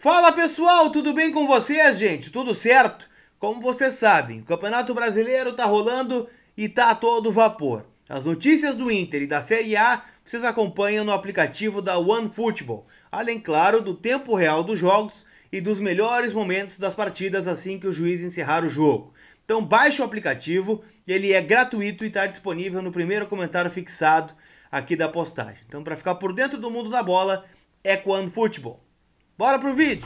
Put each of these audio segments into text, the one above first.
Fala pessoal, tudo bem com vocês, gente? Tudo certo? Como vocês sabem, o Campeonato Brasileiro tá rolando e tá a todo vapor. As notícias do Inter e da Série A vocês acompanham no aplicativo da OneFootball, além, claro, do tempo real dos jogos e dos melhores momentos das partidas assim que o juiz encerrar o jogo. Então baixe o aplicativo, ele é gratuito e está disponível no primeiro comentário fixado aqui da postagem. Então para ficar por dentro do mundo da bola é com o OneFootball. Bora pro vídeo!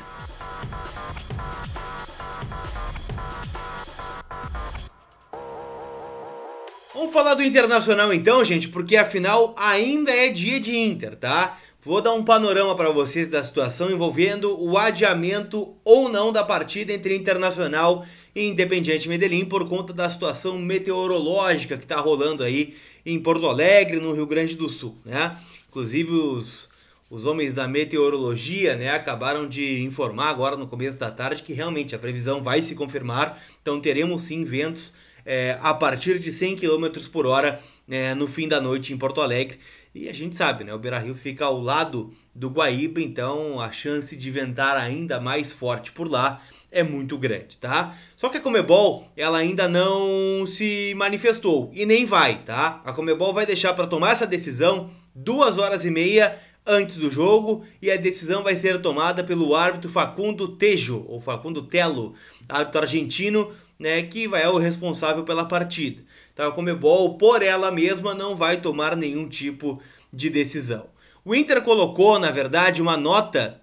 Vamos falar do Internacional então, gente, porque afinal ainda é dia de Inter, tá? Vou dar um panorama para vocês da situação envolvendo o adiamento ou não da partida entre Internacional e Independiente Medellín por conta da situação meteorológica que está rolando aí em Porto Alegre, no Rio Grande do Sul, né? Inclusive os os homens da meteorologia né, acabaram de informar agora no começo da tarde que realmente a previsão vai se confirmar, então teremos sim ventos é, a partir de 100 km por hora é, no fim da noite em Porto Alegre. E a gente sabe, né? O Beira Rio fica ao lado do Guaíba, então a chance de ventar ainda mais forte por lá é muito grande, tá? Só que a Comebol, ela ainda não se manifestou e nem vai, tá? A Comebol vai deixar para tomar essa decisão duas horas e meia antes do jogo e a decisão vai ser tomada pelo árbitro Facundo Tejo, ou Facundo Telo, árbitro argentino, né, que é o responsável pela partida. Então a Comebol, por ela mesma, não vai tomar nenhum tipo de decisão. O Inter colocou, na verdade, uma nota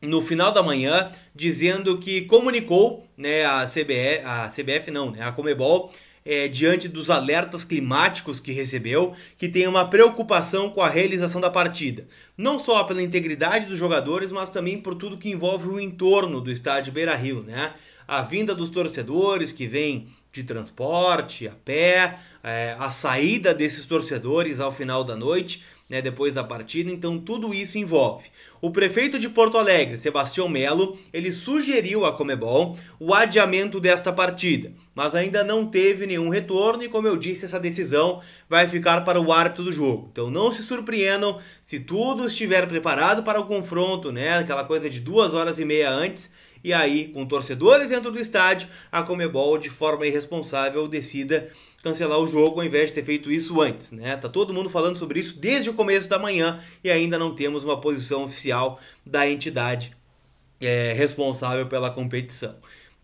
no final da manhã dizendo que comunicou né, a, CBF, a CBF não, né, a Comebol, é, diante dos alertas climáticos que recebeu, que tem uma preocupação com a realização da partida, não só pela integridade dos jogadores, mas também por tudo que envolve o entorno do estádio Beira Rio, né? A vinda dos torcedores que vêm de transporte, a pé, é, a saída desses torcedores ao final da noite né, depois da partida, então tudo isso envolve. O prefeito de Porto Alegre, Sebastião Melo, ele sugeriu à Comebol o adiamento desta partida, mas ainda não teve nenhum retorno e como eu disse, essa decisão vai ficar para o árbitro do jogo. Então não se surpreendam se tudo estiver preparado para o confronto, né, aquela coisa de duas horas e meia antes, e aí, com torcedores dentro do estádio, a Comebol, de forma irresponsável, decida cancelar o jogo ao invés de ter feito isso antes, né? Tá todo mundo falando sobre isso desde o começo da manhã e ainda não temos uma posição oficial da entidade é, responsável pela competição.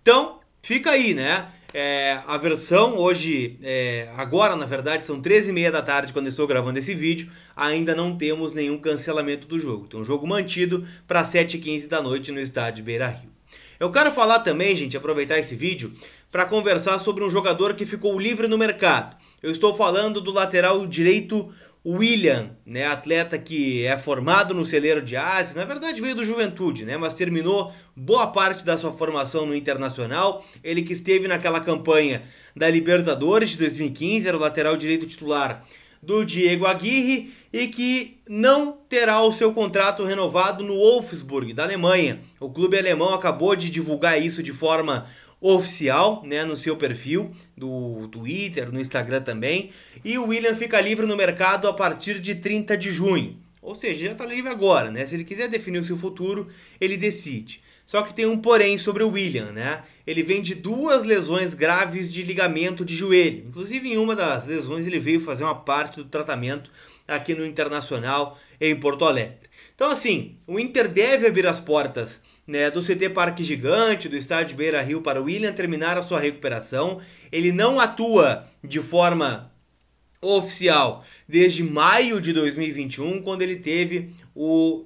Então, fica aí, né? É, a versão hoje, é, agora na verdade, são 13h30 da tarde quando estou gravando esse vídeo, ainda não temos nenhum cancelamento do jogo. Então, jogo mantido para 7h15 da noite no estádio Beira Rio. Eu quero falar também, gente, aproveitar esse vídeo para conversar sobre um jogador que ficou livre no mercado. Eu estou falando do lateral direito William, né, atleta que é formado no celeiro de Ásia, na verdade veio do Juventude, né, mas terminou boa parte da sua formação no Internacional. Ele que esteve naquela campanha da Libertadores de 2015, era o lateral direito titular do Diego Aguirre e que não terá o seu contrato renovado no Wolfsburg, da Alemanha. O clube alemão acabou de divulgar isso de forma oficial, né, no seu perfil do Twitter, no Instagram também, e o William fica livre no mercado a partir de 30 de junho. Ou seja, já está livre agora, né? Se ele quiser definir o seu futuro, ele decide. Só que tem um porém sobre o William, né? Ele vem de duas lesões graves de ligamento de joelho. Inclusive, em uma das lesões, ele veio fazer uma parte do tratamento aqui no Internacional em Porto Alegre. Então, assim, o Inter deve abrir as portas né, do CT Parque Gigante, do estádio Beira Rio para o William terminar a sua recuperação. Ele não atua de forma oficial desde maio de 2021, quando ele teve o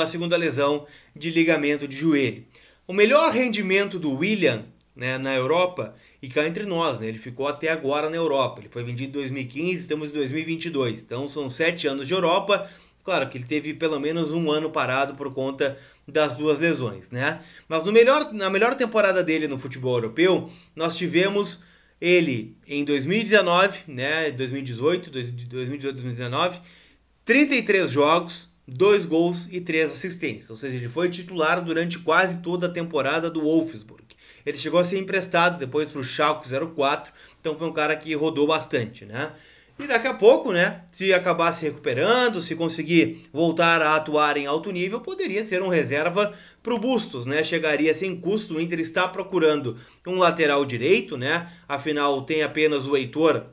a segunda lesão de ligamento de joelho. O melhor rendimento do William né, na Europa, e cá entre nós, né, ele ficou até agora na Europa. Ele foi vendido em 2015, estamos em 2022. Então são sete anos de Europa. Claro que ele teve pelo menos um ano parado por conta das duas lesões, né? Mas no melhor, na melhor temporada dele no futebol europeu, nós tivemos ele em 2019, né, 2018, 2018, 2019, 33 jogos, dois gols e três assistências. Ou seja, ele foi titular durante quase toda a temporada do Wolfsburg. Ele chegou a ser emprestado depois para o Schalke 04, então foi um cara que rodou bastante, né? E daqui a pouco, né, se acabar se recuperando, se conseguir voltar a atuar em alto nível, poderia ser um reserva para o Bustos, né? Chegaria sem custo, o Inter está procurando um lateral direito, né? Afinal, tem apenas o Heitor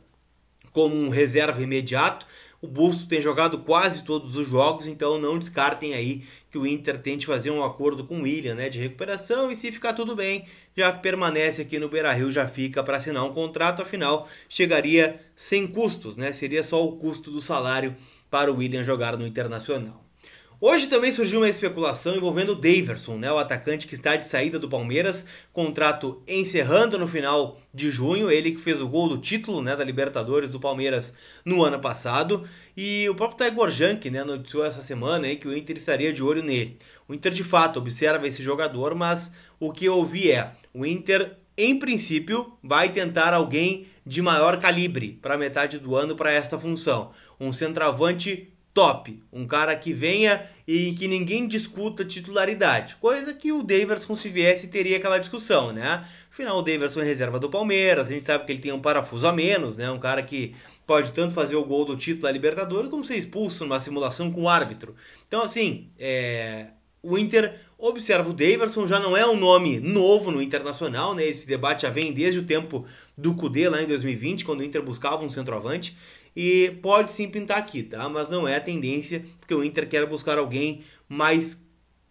como um reserva imediato, o Busto tem jogado quase todos os jogos, então não descartem aí que o Inter tente fazer um acordo com o William, né, de recuperação e se ficar tudo bem, já permanece aqui no Beira-Rio, já fica para assinar um contrato, afinal chegaria sem custos, né? Seria só o custo do salário para o William jogar no Internacional. Hoje também surgiu uma especulação envolvendo o Daverson, né, o atacante que está de saída do Palmeiras, contrato encerrando no final de junho, ele que fez o gol do título né, da Libertadores do Palmeiras no ano passado, e o próprio Taigor Jank né, noticiou essa semana que o Inter estaria de olho nele. O Inter de fato observa esse jogador, mas o que eu ouvi é, o Inter em princípio vai tentar alguém de maior calibre para metade do ano para esta função, um centroavante top, um cara que venha e que ninguém discuta titularidade, coisa que o Daverson se viesse teria aquela discussão, né? Afinal, o Daverson é reserva do Palmeiras, a gente sabe que ele tem um parafuso a menos, né? Um cara que pode tanto fazer o gol do título da Libertadores como ser expulso numa simulação com o árbitro. Então, assim, é... o Inter observa o Daverson, já não é um nome novo no Internacional, né? Esse debate já vem desde o tempo do Cudê lá em 2020, quando o Inter buscava um centroavante. E pode sim pintar aqui, tá? Mas não é a tendência, porque o Inter quer buscar alguém mais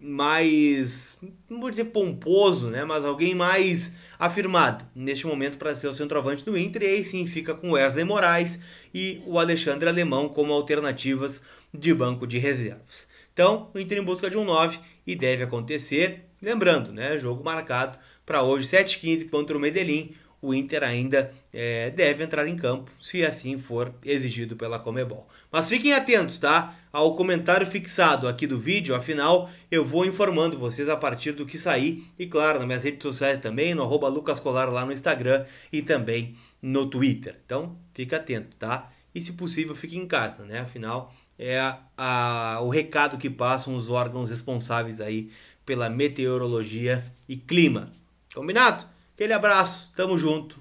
mais, não vou dizer pomposo, né, mas alguém mais afirmado neste momento para ser o centroavante do Inter, e aí sim fica com Wesley Moraes e o Alexandre Alemão como alternativas de banco de reservas. Então, o Inter em busca de um 9 e deve acontecer, lembrando, né, jogo marcado para hoje 7h15 contra o Medellín, o Inter ainda é, deve entrar em campo, se assim for exigido pela Comebol. Mas fiquem atentos, tá? Ao comentário fixado aqui do vídeo, afinal, eu vou informando vocês a partir do que sair. E claro, nas minhas redes sociais também, no arroba lucascolar lá no Instagram e também no Twitter. Então, fica atento, tá? E se possível, fique em casa, né? Afinal, é a, o recado que passam os órgãos responsáveis aí pela meteorologia e clima. Combinado? Aquele abraço, tamo junto.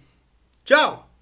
Tchau!